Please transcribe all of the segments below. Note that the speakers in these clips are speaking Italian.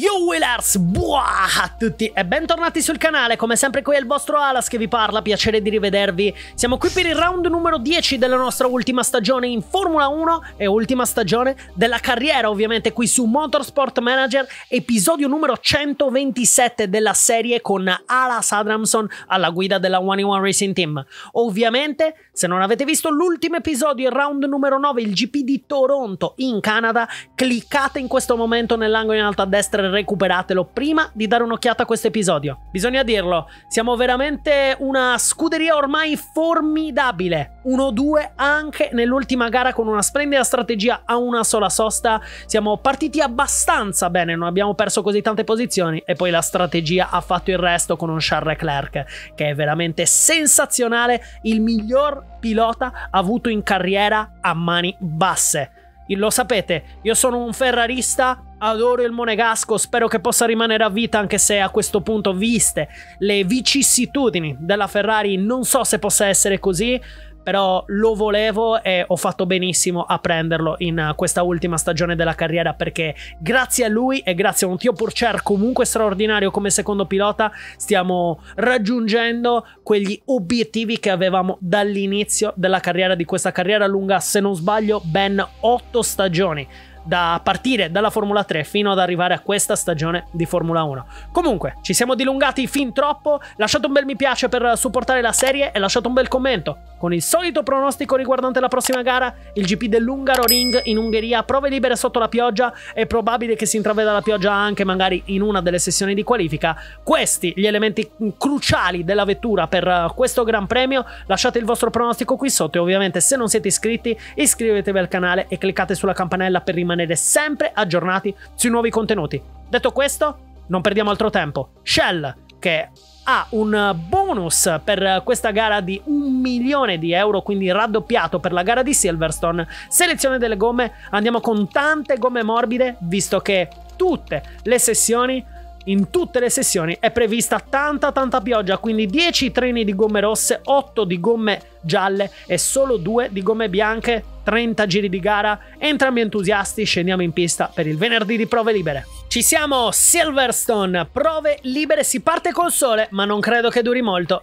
Yo Willers, buah a tutti e bentornati sul canale, come sempre qui è il vostro Alas che vi parla, piacere di rivedervi. Siamo qui per il round numero 10 della nostra ultima stagione in Formula 1 e ultima stagione della carriera ovviamente qui su Motorsport Manager, episodio numero 127 della serie con Alas Adramson alla guida della One One Racing Team. Ovviamente, se non avete visto l'ultimo episodio, il round numero 9, il GP di Toronto in Canada, cliccate in questo momento nell'angolo in alto a destra recuperatelo prima di dare un'occhiata a questo episodio. Bisogna dirlo, siamo veramente una scuderia ormai formidabile. 1-2 anche nell'ultima gara con una splendida strategia a una sola sosta. Siamo partiti abbastanza bene, non abbiamo perso così tante posizioni e poi la strategia ha fatto il resto con un Charles Leclerc che è veramente sensazionale, il miglior pilota avuto in carriera a mani basse. Lo sapete, io sono un ferrarista, adoro il Monegasco, spero che possa rimanere a vita anche se a questo punto, viste le vicissitudini della Ferrari, non so se possa essere così, però lo volevo e ho fatto benissimo a prenderlo in eh, questa ultima stagione della carriera perché grazie a lui e grazie a un Tio Purcher comunque straordinario come secondo pilota stiamo raggiungendo quegli obiettivi che avevamo dall'inizio della carriera di questa carriera lunga se non sbaglio ben 8 stagioni da partire dalla Formula 3 fino ad arrivare a questa stagione di Formula 1. Comunque, ci siamo dilungati fin troppo, lasciate un bel mi piace per supportare la serie e lasciate un bel commento con il solito pronostico riguardante la prossima gara, il GP dell'Ungaro Ring in Ungheria, prove libere sotto la pioggia, è probabile che si intraveda la pioggia anche magari in una delle sessioni di qualifica. Questi gli elementi cruciali della vettura per eh, questo Gran Premio, lasciate il vostro pronostico qui sotto e ovviamente se non siete iscritti iscrivetevi al canale e cliccate sulla campanella per rimanere rimanere sempre aggiornati sui nuovi contenuti. Detto questo, non perdiamo altro tempo. Shell, che ha un bonus per questa gara di un milione di euro, quindi raddoppiato per la gara di Silverstone. Selezione delle gomme, andiamo con tante gomme morbide, visto che tutte le sessioni in tutte le sessioni è prevista tanta tanta pioggia, quindi 10 treni di gomme rosse, 8 di gomme gialle e solo 2 di gomme bianche, 30 giri di gara, entrambi entusiasti, scendiamo in pista per il venerdì di prove libere. Ci siamo, Silverstone, prove libere, si parte col sole, ma non credo che duri molto.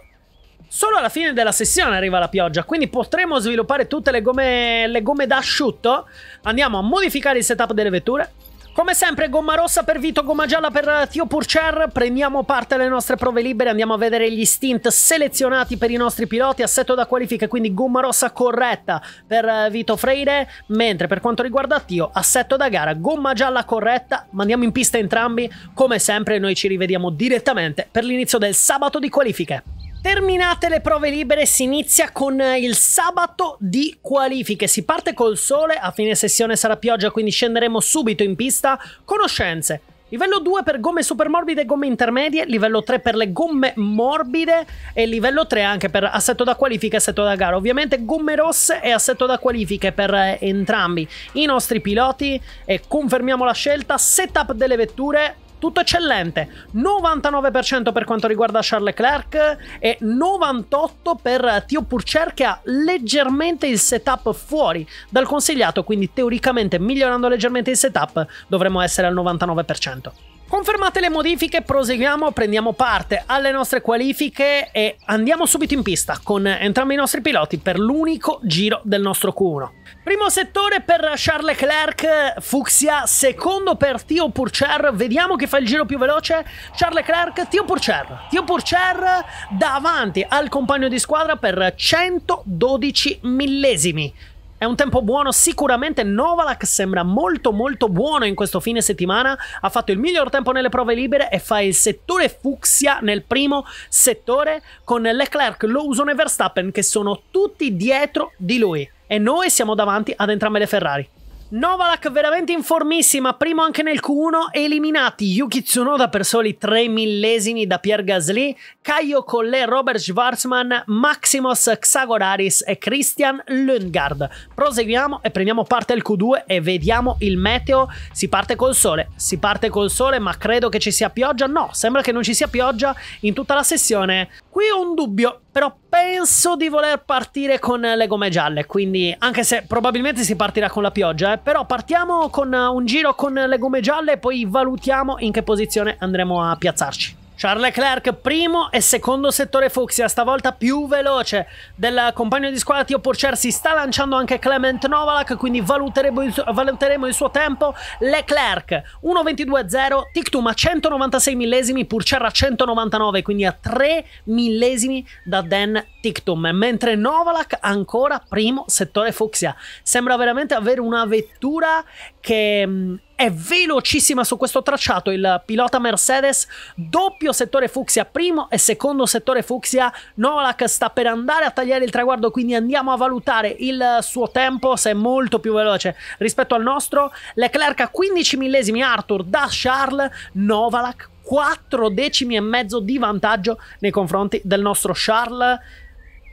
Solo alla fine della sessione arriva la pioggia, quindi potremo sviluppare tutte le gomme, le gomme da asciutto. Andiamo a modificare il setup delle vetture, come sempre, gomma rossa per Vito, gomma gialla per eh, Tio Purcher. Prendiamo parte alle nostre prove libere. Andiamo a vedere gli stint selezionati per i nostri piloti. Assetto da qualifica, quindi gomma rossa corretta per eh, Vito Freire. Mentre per quanto riguarda Tio, assetto da gara, gomma gialla corretta. Mandiamo in pista entrambi. Come sempre, noi ci rivediamo direttamente per l'inizio del sabato di qualifiche. Terminate le prove libere, si inizia con eh, il sabato di qualifiche. Si parte col sole, a fine sessione sarà pioggia, quindi scenderemo subito in pista. Conoscenze. Livello 2 per gomme super morbide e gomme intermedie, livello 3 per le gomme morbide e livello 3 anche per assetto da qualifica e assetto da gara. Ovviamente gomme rosse e assetto da qualifiche per eh, entrambi i nostri piloti e confermiamo la scelta, setup delle vetture, tutto eccellente. 99% per quanto riguarda Charles Leclerc e 98% per Tio Purcher che ha leggermente il setup fuori dal consigliato, quindi teoricamente migliorando leggermente il setup dovremmo essere al 99%. Confermate le modifiche, proseguiamo, prendiamo parte alle nostre qualifiche e andiamo subito in pista con entrambi i nostri piloti per l'unico giro del nostro Q1. Primo settore per Charles Leclerc, Fuxia, secondo per Tio Purcher, vediamo chi fa il giro più veloce, Charles Leclerc, Tio Purcher, Tio Purcher davanti al compagno di squadra per 112 millesimi. È un tempo buono sicuramente, Novalak sembra molto molto buono in questo fine settimana, ha fatto il miglior tempo nelle prove libere e fa il settore fucsia nel primo settore con Leclerc, Lawson e Verstappen che sono tutti dietro di lui e noi siamo davanti ad entrambe le Ferrari. Novalak veramente informissima, primo anche nel Q1, eliminati Yuki Tsunoda per soli 3 millesimi da Pierre Gasly, Caio Collet, Robert Schwarzman, Maximus Xagoraris e Christian Lundgaard. Proseguiamo e prendiamo parte al Q2 e vediamo il meteo. Si parte col sole, si parte col sole ma credo che ci sia pioggia, no, sembra che non ci sia pioggia in tutta la sessione. Qui ho un dubbio, però penso di voler partire con le gomme gialle, quindi anche se probabilmente si partirà con la pioggia, eh, però partiamo con eh, un giro con le gomme gialle e poi valutiamo in che posizione andremo a piazzarci. Charles Leclerc, primo e secondo settore fucsia, stavolta più veloce del compagno di squadra Tio Porcher, si sta lanciando anche Clement Novalak, quindi valuteremo il, valuteremo il suo tempo. Leclerc 1.22.0, Tictum a 196 millesimi, Porcher a 199, quindi a 3 millesimi da Dan Tictum, mentre Novalak ancora primo settore fucsia. Sembra veramente avere una vettura che mh, mm, è velocissima su questo tracciato. Il pilota Mercedes, doppio settore fucsia, primo e secondo settore fucsia. Novalak sta per andare a tagliare il traguardo, quindi andiamo a valutare il suo tempo, se è molto più veloce rispetto al nostro. Leclerc a 15 millesimi, Arthur da Charles, Novalak 4 decimi e mezzo di vantaggio nei confronti del nostro Charles.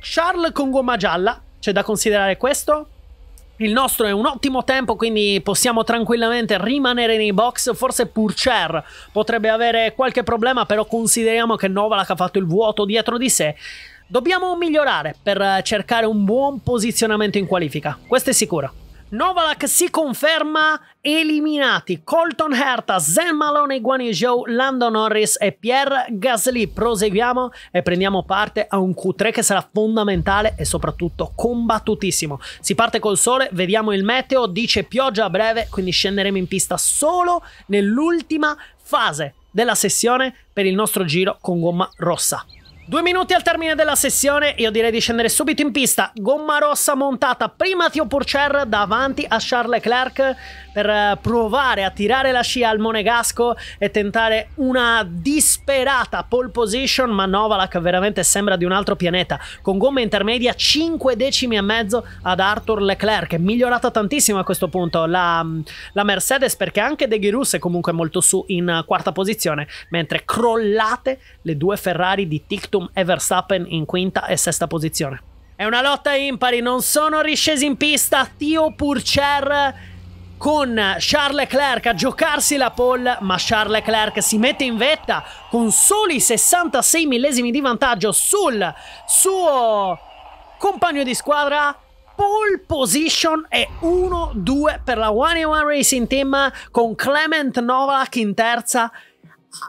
Charles con gomma gialla, c'è da considerare questo. Il nostro è un ottimo tempo, quindi possiamo tranquillamente rimanere nei box. Forse Purcher potrebbe avere qualche problema, però consideriamo che Novalak ha fatto il vuoto dietro di sé. Dobbiamo migliorare per cercare un buon posizionamento in qualifica, questo è sicuro. Novalak si conferma eliminati Colton Herta, Zen Malone, Guani Joe, Lando Norris e Pierre Gasly. Proseguiamo e prendiamo parte a un Q3 che sarà fondamentale e soprattutto combattutissimo. Si parte col sole, vediamo il meteo, dice pioggia a breve, quindi scenderemo in pista solo nell'ultima fase della sessione per il nostro giro con gomma rossa. Due minuti al termine della sessione, io direi di scendere subito in pista. Gomma rossa montata prima Tio Purcher davanti a Charles Leclerc per eh, provare a tirare la scia al Monegasco e tentare una disperata pole position, ma Novalak veramente sembra di un altro pianeta. Con gomma intermedia 5 decimi e mezzo ad Arthur Leclerc, è migliorata tantissimo a questo punto la, la Mercedes perché anche De Girus è comunque molto su in quarta posizione, mentre crollate le due Ferrari di TikTok Altum e Verstappen in quinta e sesta posizione. È una lotta impari, non sono riscesi in pista Tio Purcher con Charles Leclerc a giocarsi la pole, ma Charles Leclerc si mette in vetta con soli 66 millesimi di vantaggio sul suo compagno di squadra pole position è 1-2 per la 1-1 Racing Team con Clement Novak in terza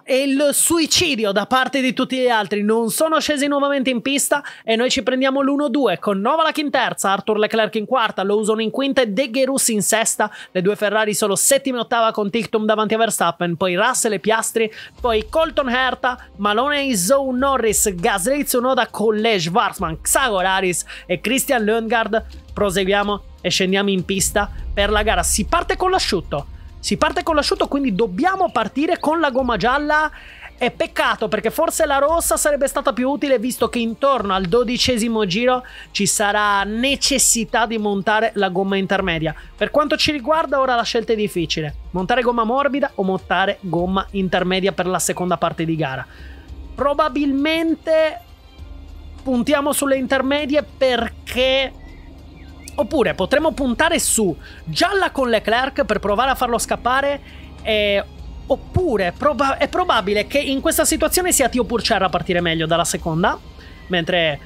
e il suicidio da parte di tutti gli altri non sono scesi nuovamente in pista e noi ci prendiamo l'1-2 con Novalak in terza, Arthur Leclerc in quarta, Lawson in quinta e De Gerus in sesta, le due Ferrari solo settima e ottava con Tictum davanti a Verstappen, poi Russell e Piastri, poi Colton Herta, Malone e Zoe Norris, Gasly Tsunoda, College, Schwarzman, Xagoraris e Christian Lundgaard. Proseguiamo e scendiamo in pista per la gara. Si parte con l'asciutto si parte con l'asciutto, quindi dobbiamo partire con la gomma gialla. È peccato perché forse la rossa sarebbe stata più utile visto che intorno al dodicesimo giro ci sarà necessità di montare la gomma intermedia. Per quanto ci riguarda ora la scelta è difficile. Montare gomma morbida o montare gomma intermedia per la seconda parte di gara. Probabilmente puntiamo sulle intermedie perché Oppure potremmo puntare su gialla con Leclerc per provare a farlo scappare e... Oppure proba è probabile che in questa situazione sia Tio Purcell a partire meglio dalla seconda, mentre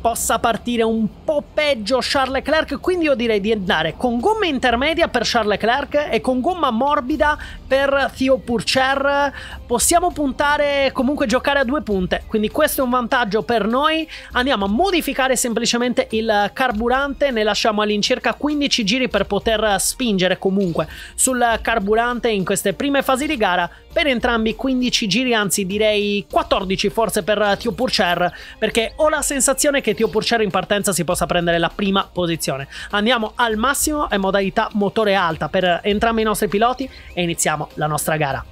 possa partire un po' peggio Charles Leclerc, quindi io direi di andare con gomma intermedia per Charles Leclerc e con gomma morbida per Theo Purcher possiamo puntare comunque giocare a due punte quindi questo è un vantaggio per noi andiamo a modificare semplicemente il carburante ne lasciamo all'incirca 15 giri per poter spingere comunque sul carburante in queste prime fasi di gara per entrambi 15 giri anzi direi 14 forse per Theo Purcher perché ho la sensazione che Theo Purcher in partenza si possa prendere la prima posizione andiamo al massimo e modalità motore alta per entrambi i nostri piloti e iniziamo chiudiamo la nostra gara.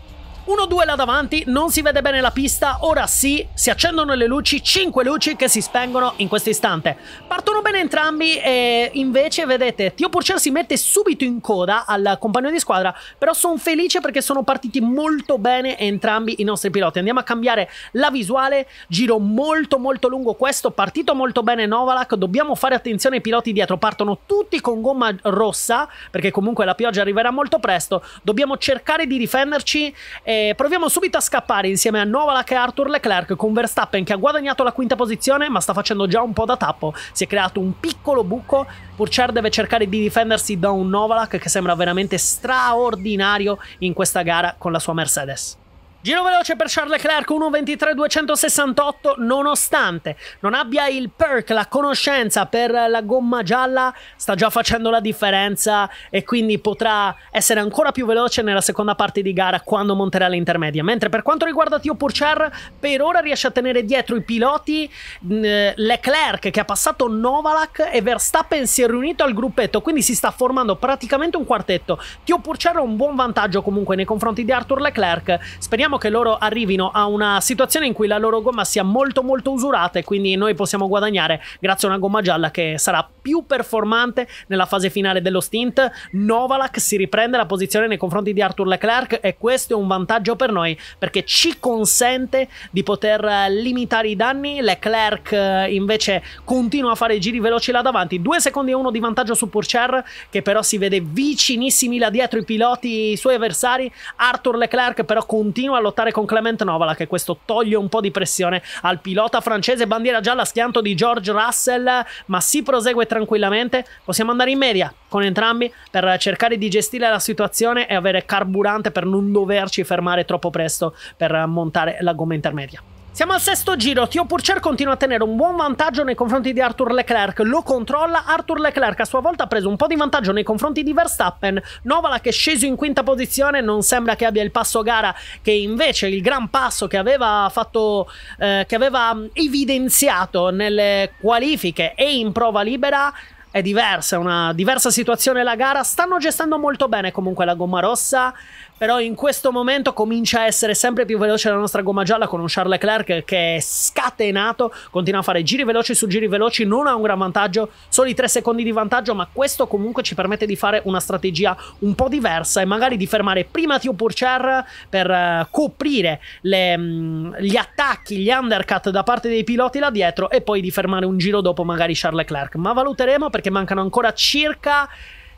1-2 là davanti, non si vede bene la pista, ora sì, si accendono le luci, 5 luci che si spengono in questo istante. Partono bene entrambi e invece vedete, Tio Purcell si mette subito in coda al compagno di squadra, però sono felice perché sono partiti molto bene entrambi i nostri piloti. Andiamo a cambiare la visuale, giro molto molto lungo questo, partito molto bene Novalak, dobbiamo fare attenzione ai piloti dietro, partono tutti con gomma rossa, perché comunque la pioggia arriverà molto presto, dobbiamo cercare di difenderci. E e proviamo subito a scappare insieme a Novalak e Arthur Leclerc con Verstappen che ha guadagnato la quinta posizione ma sta facendo già un po' da tappo. Si è creato un piccolo buco. Purcher deve cercare di difendersi da un Novalak che sembra veramente straordinario in questa gara con la sua Mercedes. Giro veloce per Charles Leclerc, 1.23.268, nonostante non abbia il perk, la conoscenza per la gomma gialla, sta già facendo la differenza e quindi potrà essere ancora più veloce nella seconda parte di gara quando monterà l'intermedia. Mentre per quanto riguarda Tio Purcher, per ora riesce a tenere dietro i piloti mm, Leclerc che ha passato Novalak e Verstappen si è riunito al gruppetto, quindi si sta formando praticamente un quartetto. Tio Purcher ha un buon vantaggio comunque nei confronti di Arthur Leclerc, speriamo speriamo che loro arrivino a una situazione in cui la loro gomma sia molto molto usurata e quindi noi possiamo guadagnare grazie a una gomma gialla che sarà più performante nella fase finale dello stint. Novalak si riprende la posizione nei confronti di Arthur Leclerc e questo è un vantaggio per noi perché ci consente di poter eh, limitare i danni. Leclerc eh, invece continua a fare i giri veloci là davanti, Due secondi e uno di vantaggio su Purcher che però si vede vicinissimi là dietro i piloti, i suoi avversari. Arthur Leclerc però continua a lottare con Clement Novala che questo toglie un po' di pressione al pilota francese bandiera gialla schianto di George Russell ma si prosegue tranquillamente possiamo andare in media con entrambi per cercare di gestire la situazione e avere carburante per non doverci fermare troppo presto per montare la gomma intermedia siamo al sesto giro, Tio Purcher continua a tenere un buon vantaggio nei confronti di Arthur Leclerc, lo controlla, Arthur Leclerc a sua volta ha preso un po' di vantaggio nei confronti di Verstappen, Novala che è sceso in quinta posizione non sembra che abbia il passo gara che invece il gran passo che aveva fatto, eh, che aveva evidenziato nelle qualifiche e in prova libera è diversa, è una diversa situazione la gara. Stanno gestendo molto bene comunque la gomma rossa. Però in questo momento comincia a essere sempre più veloce la nostra gomma gialla con un Charles Leclerc che è scatenato, continua a fare giri veloci su giri veloci, non ha un gran vantaggio, soli 3 secondi di vantaggio, ma questo comunque ci permette di fare una strategia un po' diversa e magari di fermare prima Tio Purcher per uh, coprire le, um, gli attacchi, gli undercut da parte dei piloti là dietro e poi di fermare un giro dopo magari Charles Leclerc. Ma valuteremo perché mancano ancora circa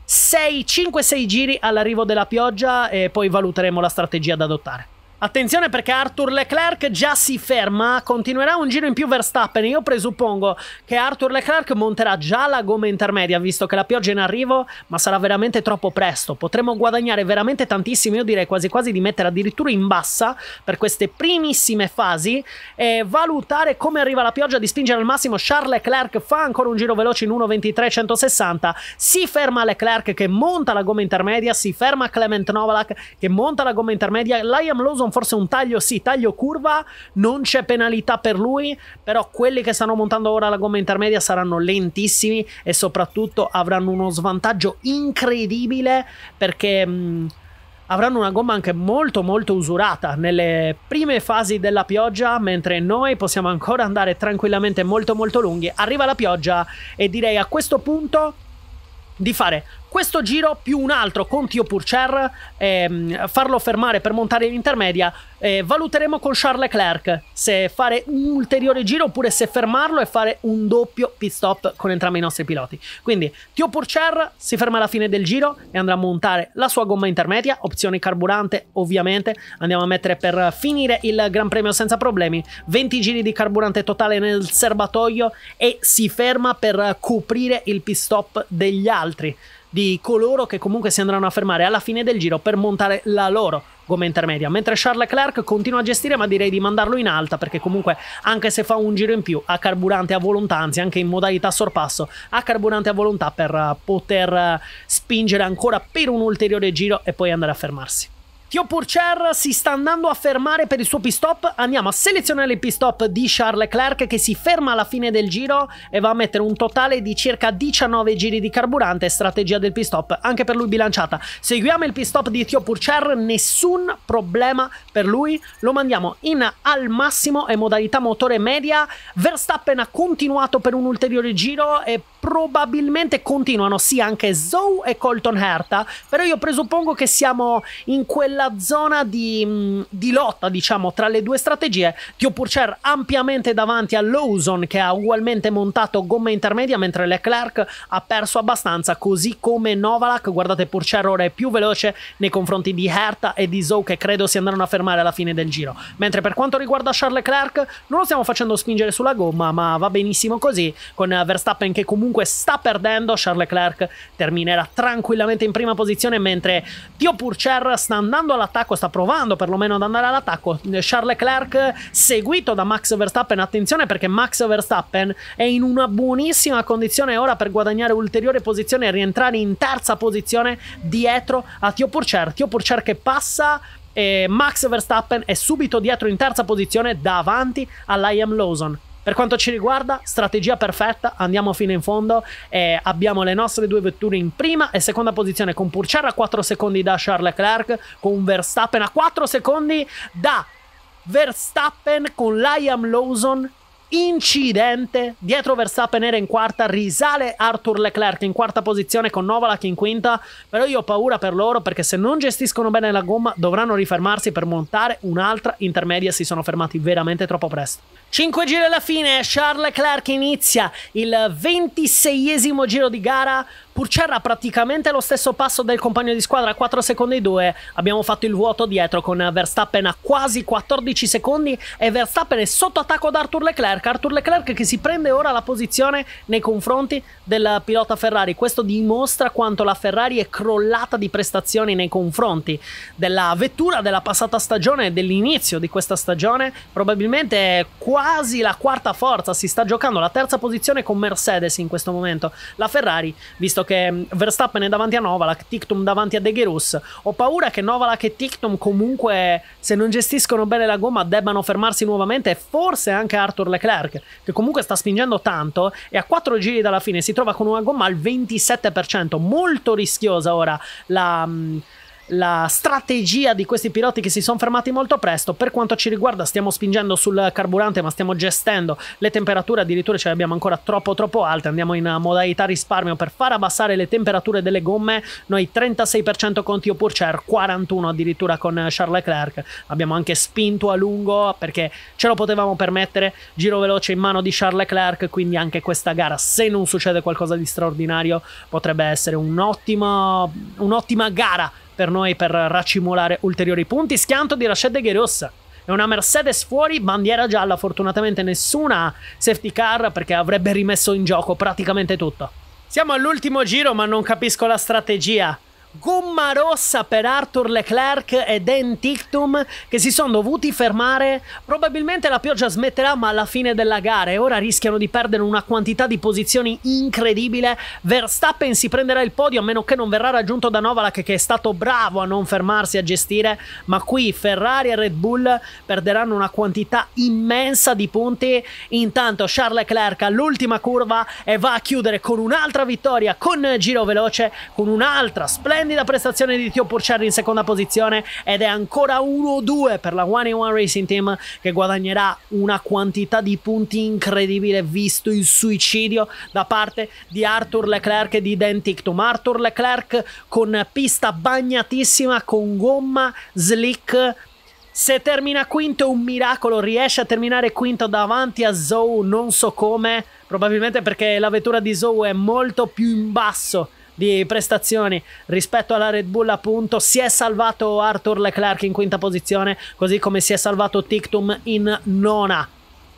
6, 5-6 giri all'arrivo della pioggia e poi valuteremo la strategia da adottare. Attenzione perché Arthur Leclerc già si ferma, continuerà un giro in più Verstappen. Io presuppongo che Arthur Leclerc monterà già la gomma intermedia, visto che la pioggia è in arrivo, ma sarà veramente troppo presto. Potremmo guadagnare veramente tantissimo, io direi quasi quasi di mettere addirittura in bassa per queste primissime fasi e valutare come arriva la pioggia, di spingere al massimo. Charles Leclerc fa ancora un giro veloce in 1.23.160, si ferma Leclerc che monta la gomma intermedia, si ferma Clement Novalak che monta la gomma intermedia, Liam Lawson Robinson forse un taglio, sì, taglio curva, non c'è penalità per lui, però quelli che stanno montando ora la gomma intermedia saranno lentissimi e soprattutto avranno uno svantaggio incredibile perché... Mh, mm, avranno una gomma anche molto molto usurata nelle prime fasi della pioggia, mentre noi possiamo ancora andare tranquillamente molto molto lunghi. Arriva la pioggia e direi a questo punto di fare questo giro più un altro con Tio Purcher, ehm, farlo fermare per montare l'intermedia, eh, valuteremo con Charles Leclerc se fare un ulteriore giro oppure se fermarlo e fare un doppio pit stop con entrambi i nostri piloti. Quindi Tio Purcher si ferma alla fine del giro e andrà a montare la sua gomma intermedia, opzione carburante ovviamente, andiamo a mettere per finire il Gran Premio senza problemi, 20 giri di carburante totale nel serbatoio e si ferma per coprire il pit stop degli altri di coloro che comunque si andranno a fermare alla fine del giro per montare la loro gomma intermedia, mentre Charles Leclerc continua a gestire ma direi di mandarlo in alta perché comunque anche se fa un giro in più a carburante a volontà, anzi anche in modalità sorpasso a carburante a volontà per eh, poter eh, spingere ancora per un ulteriore giro e poi andare a fermarsi. Vecchio Purcher si sta andando a fermare per il suo pit-stop. Andiamo a selezionare il pit-stop di Charles Leclerc che si ferma alla fine del giro e va a mettere un totale di circa 19 giri di carburante. Strategia del pit-stop anche per lui bilanciata. Seguiamo il pit-stop di Tio Purcher, nessun problema per lui. Lo mandiamo in al massimo e modalità motore media. Verstappen ha continuato per un ulteriore giro e probabilmente continuano, sì, anche Zoe e Colton Herta, però io presuppongo che siamo in quella zona di, mm, di lotta, diciamo, tra le due strategie. Tio Purcher ampiamente davanti a Lawson, che ha ugualmente montato gomma intermedia, mentre Leclerc ha perso abbastanza, così come Novalak. Guardate, Purcher ora è più veloce nei confronti di Herta e di Zoe, che credo si andranno a fermare alla fine del giro. Mentre per quanto riguarda Charles Leclerc, non lo stiamo facendo spingere sulla gomma, ma va benissimo così, con Verstappen che comunque comunque sta perdendo. Charles Leclerc terminerà tranquillamente in prima posizione, mentre Tio Purcher sta andando all'attacco, sta provando perlomeno ad andare all'attacco. Charles Leclerc seguito da Max Verstappen. Attenzione perché Max Verstappen è in una buonissima condizione ora per guadagnare ulteriore posizione e rientrare in terza posizione dietro a Tio Purcher. Tio Purcher che passa E Max Verstappen è subito dietro in terza posizione davanti a Liam Lawson. Per quanto ci riguarda, strategia perfetta, andiamo fino in fondo. Eh, abbiamo le nostre due vetture in prima e seconda posizione con Purciar a 4 secondi da Charles Leclerc, con Verstappen a 4 secondi da Verstappen con Liam Lawson incidente dietro Verstappen era in quarta risale Arthur Leclerc in quarta posizione con Novalak in quinta però io ho paura per loro perché se non gestiscono bene la gomma dovranno rifermarsi per montare un'altra intermedia si sono fermati veramente troppo presto 5 giri alla fine Charles Leclerc inizia il 26esimo giro di gara Purcerra praticamente lo stesso passo del compagno di squadra, 4 secondi e 2. Abbiamo fatto il vuoto dietro con Verstappen a quasi 14 secondi e Verstappen è sotto attacco da Arthur Leclerc. Arthur Leclerc che si prende ora la posizione nei confronti del pilota Ferrari. Questo dimostra quanto la Ferrari è crollata di prestazioni nei confronti della vettura della passata stagione e dell'inizio di questa stagione. Probabilmente è quasi la quarta forza, si sta giocando la terza posizione con Mercedes in questo momento. La Ferrari, visto che che mm, Verstappen è davanti a Novalak, Tictum davanti a De Gerus. Ho paura che Novalak e Tictum comunque, se non gestiscono bene la gomma, debbano fermarsi nuovamente e forse anche Arthur Leclerc, che comunque sta spingendo tanto e a 4 giri dalla fine si trova con una gomma al 27%, molto rischiosa ora la... Mm, la strategia di questi piloti che si sono fermati molto presto. Per quanto ci riguarda, stiamo spingendo sul carburante, ma stiamo gestendo le temperature. Addirittura ce le abbiamo ancora troppo, troppo alte. Andiamo in modalità risparmio per far abbassare le temperature delle gomme. Noi 36% con Tio Purcher, 41% addirittura con Charles Leclerc. Abbiamo anche spinto a lungo perché ce lo potevamo permettere. Giro veloce in mano di Charles Leclerc. Quindi anche questa gara, se non succede qualcosa di straordinario, potrebbe essere un'ottima, un'ottima gara per noi per racimolare ulteriori punti. Schianto di Rashad Gherossa. È una Mercedes fuori, bandiera gialla, fortunatamente nessuna safety car perché avrebbe rimesso in gioco praticamente tutto. Siamo all'ultimo giro ma non capisco la strategia. Gomma rossa per Arthur Leclerc e Dan Tictum che si sono dovuti fermare. Probabilmente la pioggia smetterà, ma alla fine della gara e ora rischiano di perdere una quantità di posizioni incredibile. Verstappen si prenderà il podio a meno che non verrà raggiunto da Novalak che è stato bravo a non fermarsi a gestire, ma qui Ferrari e Red Bull perderanno una quantità immensa di punti. Intanto Charles Leclerc all'ultima curva e va a chiudere con un'altra vittoria con giro veloce, con un'altra splendida Splendida prestazione di Tio Purcerri in seconda posizione ed è ancora 1-2 per la One One Racing Team che guadagnerà una quantità di punti incredibile visto il suicidio da parte di Arthur Leclerc e di Dan Tictum. Arthur Leclerc con pista bagnatissima, con gomma slick se termina quinto è un miracolo, riesce a terminare quinto davanti a Zou, non so come, probabilmente perché la vettura di Zou è molto più in basso di prestazioni rispetto alla Red Bull appunto si è salvato Arthur Leclerc in quinta posizione così come si è salvato Tictum in nona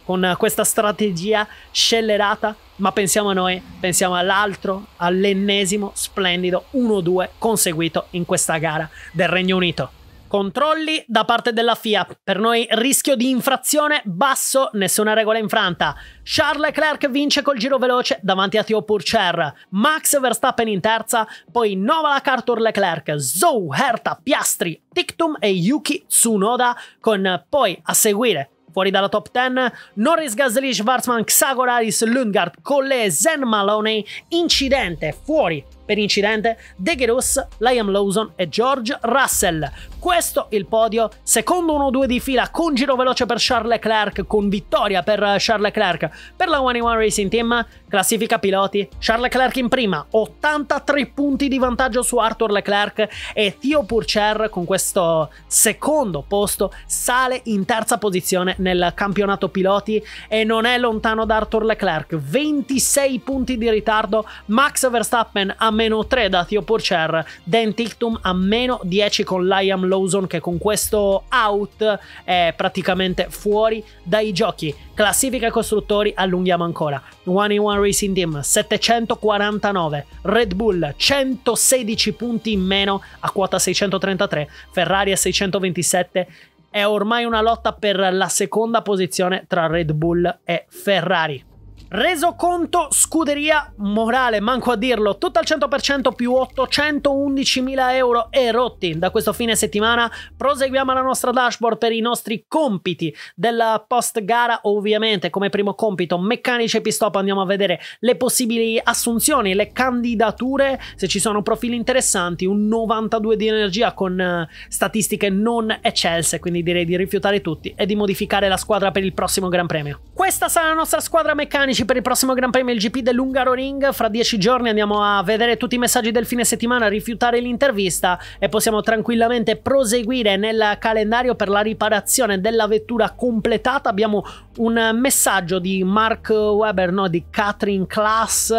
con questa strategia scellerata ma pensiamo a noi, pensiamo all'altro, all'ennesimo splendido 1-2 conseguito in questa gara del Regno Unito. Controlli da parte della FIA. Per noi rischio di infrazione basso, nessuna regola infranta. Charles Leclerc vince col giro veloce davanti a Theo Purcher. Max Verstappen in terza, poi la Carter Leclerc, Zou, Herta, Piastri, Tictum e Yuki Tsunoda con poi a seguire fuori dalla top 10, Norris Gasly, Schwarzman, Xagoraris, Lundgaard, Colle, Zen Maloney, incidente fuori per incidente, De Geros, Liam Lawson e George Russell. Questo il podio, secondo 1-2 di fila con giro veloce per Charles Leclerc, con vittoria per eh, Charles Leclerc per la 1-1 Racing Team, classifica piloti, Charles Leclerc in prima, 83 punti di vantaggio su Arthur Leclerc e Theo Purcher con questo secondo posto sale in terza posizione nel campionato piloti e non è lontano da Arthur Leclerc, 26 punti di ritardo, Max Verstappen a meno 3 da Theo Porcher, Dan Tictum a meno 10 con Liam Lawson che con questo out è praticamente fuori dai giochi. Classifica costruttori, allunghiamo ancora. One in One Racing Team 749, Red Bull 116 punti in meno a quota 633, Ferrari a 627 è ormai una lotta per la seconda posizione tra Red Bull e Ferrari. Resoconto scuderia morale, manco a dirlo, tutto al 100% più 811.000 euro e rotti. Da questo fine settimana proseguiamo la nostra dashboard per i nostri compiti della post gara. Ovviamente come primo compito meccanici e pistop andiamo a vedere le possibili assunzioni, le candidature, se ci sono profili interessanti, un 92 di energia con eh, statistiche non eccelse, quindi direi di rifiutare tutti e di modificare la squadra per il prossimo Gran Premio. Questa sarà la nostra squadra meccanica amici per il prossimo Gran Premio il GP dell'Ungaro Ring Fra dieci giorni andiamo a vedere tutti i messaggi del fine settimana, rifiutare l'intervista e possiamo tranquillamente proseguire nel calendario per la riparazione della vettura completata. Abbiamo un messaggio di Mark Weber, no, di Catherine Class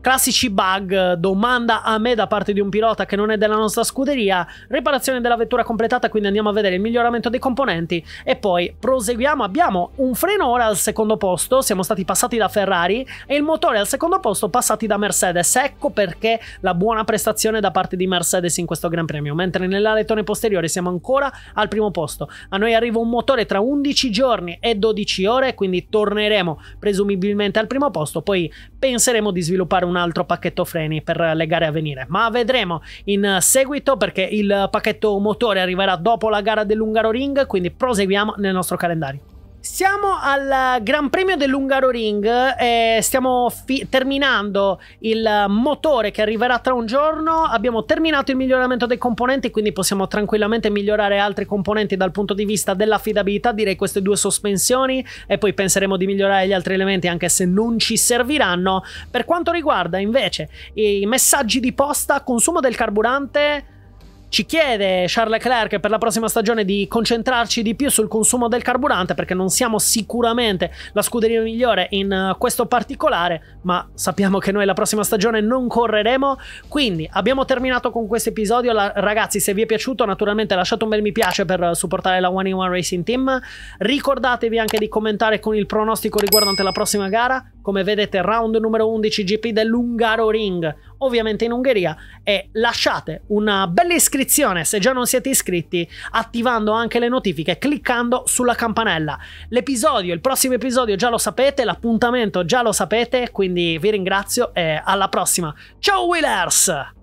Classici bug, domanda a me da parte di un pilota che non è della nostra scuderia, riparazione della vettura completata, quindi andiamo a vedere il miglioramento dei componenti e poi proseguiamo. Abbiamo un freno ora al secondo posto, siamo stati passati da Ferrari e il motore al secondo posto passati da Mercedes. Ecco perché la buona prestazione da parte di Mercedes in questo Gran Premio, mentre nell'alettone posteriore siamo ancora al primo posto. A noi arriva un motore tra 11 giorni e 12 ore, quindi torneremo presumibilmente al primo posto, poi penseremo di sviluppare un un altro pacchetto freni per le gare a venire. Ma vedremo in seguito perché il pacchetto motore arriverà dopo la gara dell'Ungaro Ring, quindi proseguiamo nel nostro calendario. Siamo al Gran Premio dell'Ungaro Ring, eh, stiamo terminando il motore che arriverà tra un giorno, abbiamo terminato il miglioramento dei componenti quindi possiamo tranquillamente migliorare altri componenti dal punto di vista dell'affidabilità, direi queste due sospensioni e poi penseremo di migliorare gli altri elementi anche se non ci serviranno. Per quanto riguarda invece i messaggi di posta, consumo del carburante ci chiede Charles Leclerc per la prossima stagione di concentrarci di più sul consumo del carburante perché non siamo sicuramente la scuderia migliore in eh, questo particolare, ma sappiamo che noi la prossima stagione non correremo. Quindi abbiamo terminato con questo episodio. La, ragazzi, se vi è piaciuto, naturalmente lasciate un bel mi piace per supportare la One in One Racing Team. Ricordatevi anche di commentare con il pronostico riguardante la prossima gara. Come vedete, round numero 11 GP dell'Ungaro Ring ovviamente in Ungheria e lasciate una bella iscrizione se già non siete iscritti attivando anche le notifiche cliccando sulla campanella. L'episodio, il prossimo episodio già lo sapete, l'appuntamento già lo sapete, quindi vi ringrazio e alla prossima. Ciao Willers!